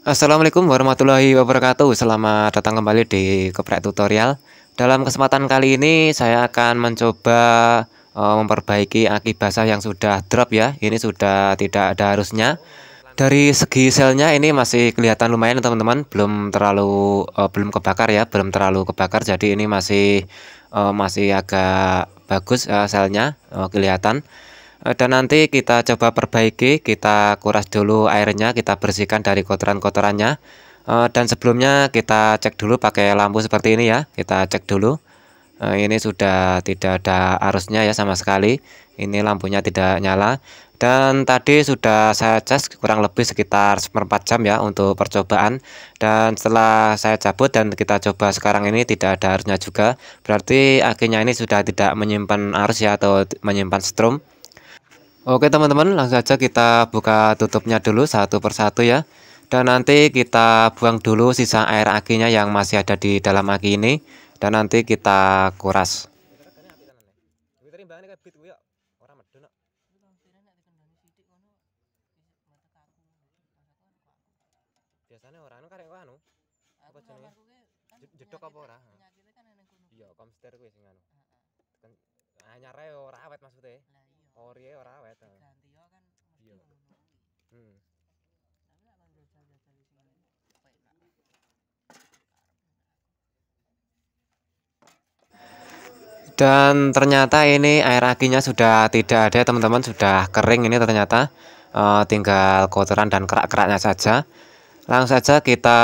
Assalamualaikum warahmatullahi wabarakatuh Selamat datang kembali di Keprek Tutorial Dalam kesempatan kali ini saya akan mencoba uh, memperbaiki aki basah yang sudah drop ya Ini sudah tidak ada arusnya Dari segi selnya ini masih kelihatan lumayan teman-teman Belum terlalu uh, belum kebakar ya Belum terlalu kebakar jadi ini masih uh, masih agak bagus uh, selnya uh, kelihatan Eh, dan nanti kita coba perbaiki kita kuras dulu airnya kita bersihkan dari kotoran-kotorannya eh, dan sebelumnya kita cek dulu pakai lampu seperti ini ya kita cek dulu eh, ini sudah tidak ada arusnya ya sama sekali ini lampunya tidak nyala dan tadi sudah saya cas kurang lebih sekitar 4 jam ya untuk percobaan dan setelah saya cabut dan kita coba sekarang ini tidak ada arusnya juga berarti akhirnya ini sudah tidak menyimpan arus ya atau menyimpan strom Oke teman-teman langsung aja kita buka tutupnya dulu satu persatu ya Dan nanti kita buang dulu sisa air akinya yang masih ada di dalam aki ini Dan nanti kita kuras Biasanya orang anu Ori ora awet. Ya kan mesti iya. hmm. dan ternyata ini air akinya sudah tidak ada teman-teman sudah kering ini ternyata e, tinggal kotoran dan kerak-keraknya saja langsung saja kita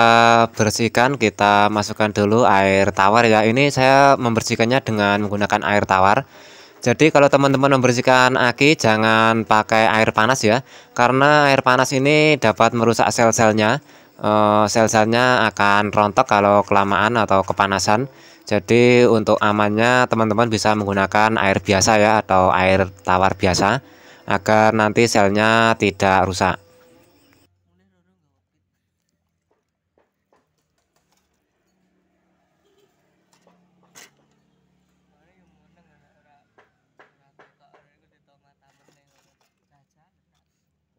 bersihkan kita masukkan dulu air tawar ya ini saya membersihkannya dengan menggunakan air tawar jadi kalau teman-teman membersihkan aki jangan pakai air panas ya, karena air panas ini dapat merusak sel-selnya. Eh, sel-selnya akan rontok kalau kelamaan atau kepanasan. Jadi untuk amannya teman-teman bisa menggunakan air biasa ya atau air tawar biasa agar nanti selnya tidak rusak.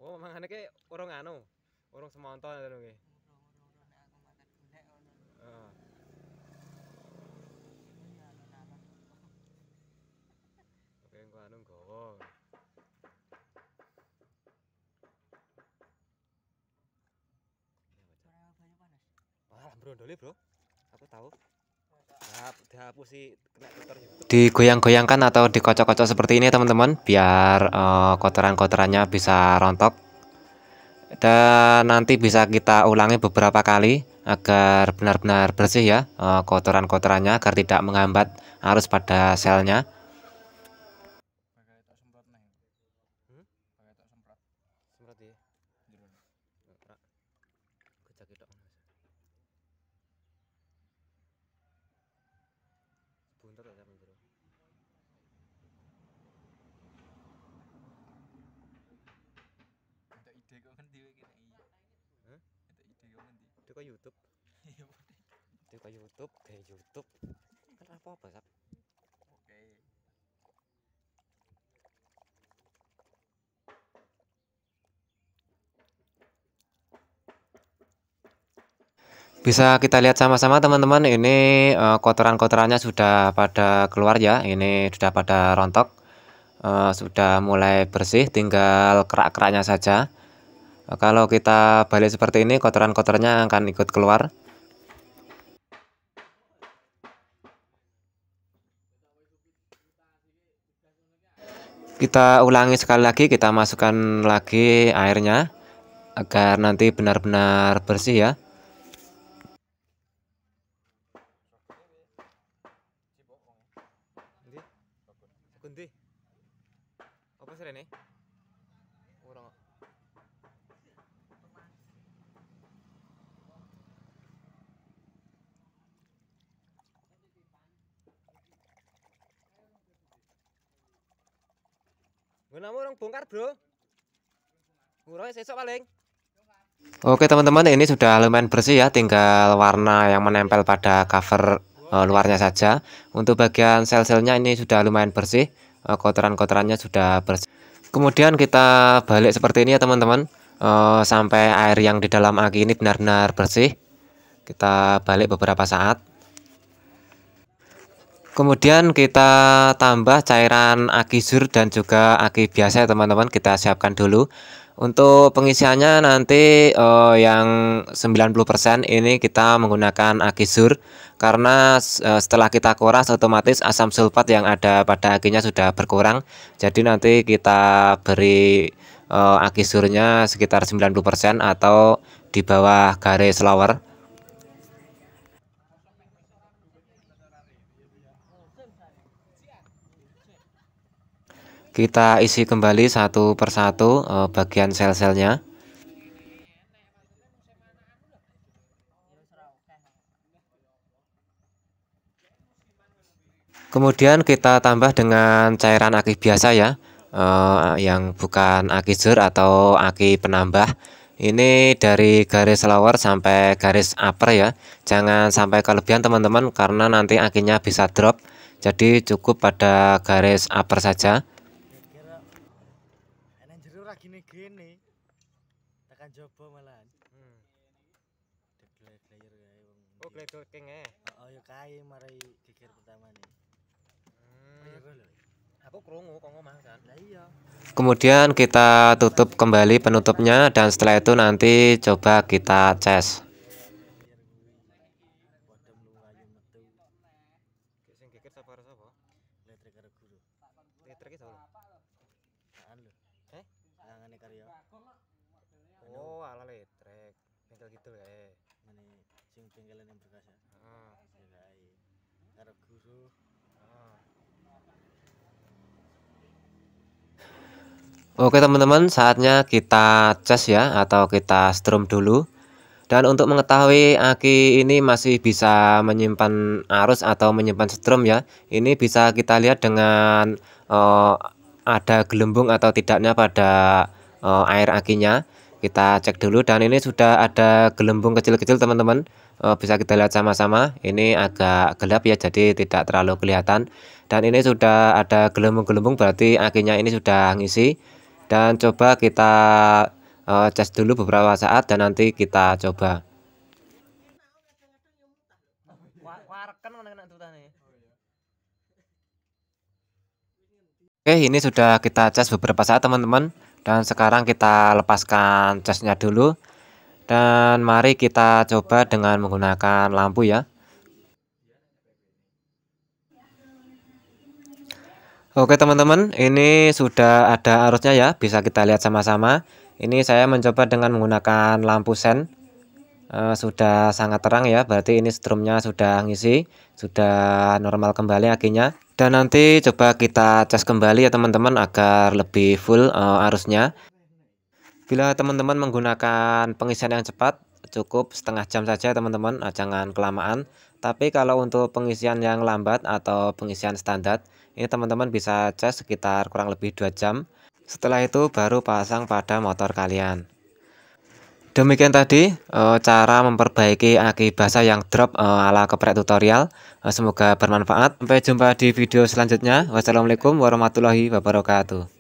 Oh, mangane ki orang anu. orang semonto ngono ki. urung aku makan Oke, gua anu gowo. Banyak panas. Wah, Bro. Aku tahu. Gitu. digoyang-goyangkan atau dikocok-kocok seperti ini teman-teman biar uh, kotoran-kotorannya bisa rontok dan nanti bisa kita ulangi beberapa kali agar benar-benar bersih ya uh, kotoran-kotorannya agar tidak menghambat arus pada selnya dhewe kene iya. Heh? ide yo ngendi? YouTube. Iya YouTube, kayak YouTube. Kan apa apa, Sap? Oke. bisa kita lihat sama-sama teman-teman ini uh, kotoran-kotorannya sudah pada keluar ya ini sudah pada rontok uh, sudah mulai bersih tinggal kerak-keraknya saja kalau kita balik seperti ini kotoran kotornya akan ikut keluar kita ulangi sekali lagi kita masukkan lagi airnya agar nanti benar-benar bersih ya apa sih ini Gunamu orang bongkar, Bro. Nguroy sesok paling. Oke teman-teman ini sudah lumayan bersih ya tinggal warna yang menempel pada cover uh, luarnya saja untuk bagian sel-selnya ini sudah lumayan bersih uh, kotoran-kotorannya sudah bersih kemudian kita balik seperti ini ya teman-teman uh, sampai air yang di dalam aki ini benar-benar bersih kita balik beberapa saat Kemudian kita tambah cairan akizur dan juga aki biasa ya, teman-teman kita siapkan dulu. Untuk pengisiannya nanti eh, yang 90% ini kita menggunakan akizur karena eh, setelah kita kuras otomatis asam sulfat yang ada pada akinya sudah berkurang. Jadi nanti kita beri eh, akisurnya sekitar 90% atau di bawah garis lower. Kita isi kembali satu persatu eh, bagian sel-selnya. Kemudian kita tambah dengan cairan aki biasa ya, eh, yang bukan aki sur atau aki penambah ini dari garis lower sampai garis upper ya jangan sampai kelebihan teman-teman karena nanti akinya bisa drop jadi cukup pada garis upper saja Player-player kae wong. Oh, gledok king e. Heeh, ya oh, oh, kae mari geger pertama nih. Hmm. Oh, iya, iya. Aku krungu kok ngomong kan. iya. Kemudian kita tutup kembali penutupnya dan setelah itu nanti coba kita cek. ya heeh ah. karo guru ah. Oke teman-teman saatnya kita cas ya atau kita strum dulu dan untuk mengetahui aki ini masih bisa menyimpan arus atau menyimpan strum ya ini bisa kita lihat dengan uh, ada gelembung atau tidaknya pada uh, air akinya kita cek dulu dan ini sudah ada gelembung kecil-kecil teman-teman eh, bisa kita lihat sama-sama ini agak gelap ya jadi tidak terlalu kelihatan dan ini sudah ada gelembung-gelembung berarti akhirnya ini sudah ngisi dan coba kita e, dulu beberapa saat dan nanti kita coba Oke ini sudah kita cas beberapa saat teman-teman dan sekarang kita lepaskan casnya dulu dan mari kita coba dengan menggunakan lampu ya Oke teman-teman ini sudah ada arusnya ya bisa kita lihat sama-sama ini saya mencoba dengan menggunakan lampu sen eh, sudah sangat terang ya berarti ini strumnya sudah ngisi sudah normal kembali akhirnya dan nanti coba kita cas kembali ya teman-teman agar lebih full uh, arusnya bila teman-teman menggunakan pengisian yang cepat cukup setengah jam saja teman-teman eh, jangan kelamaan tapi kalau untuk pengisian yang lambat atau pengisian standar ini teman-teman bisa cas sekitar kurang lebih 2 jam setelah itu baru pasang pada motor kalian Demikian tadi eh, cara memperbaiki aki basah yang drop eh, ala keprek tutorial. Eh, semoga bermanfaat. Sampai jumpa di video selanjutnya. Wassalamualaikum warahmatullahi wabarakatuh.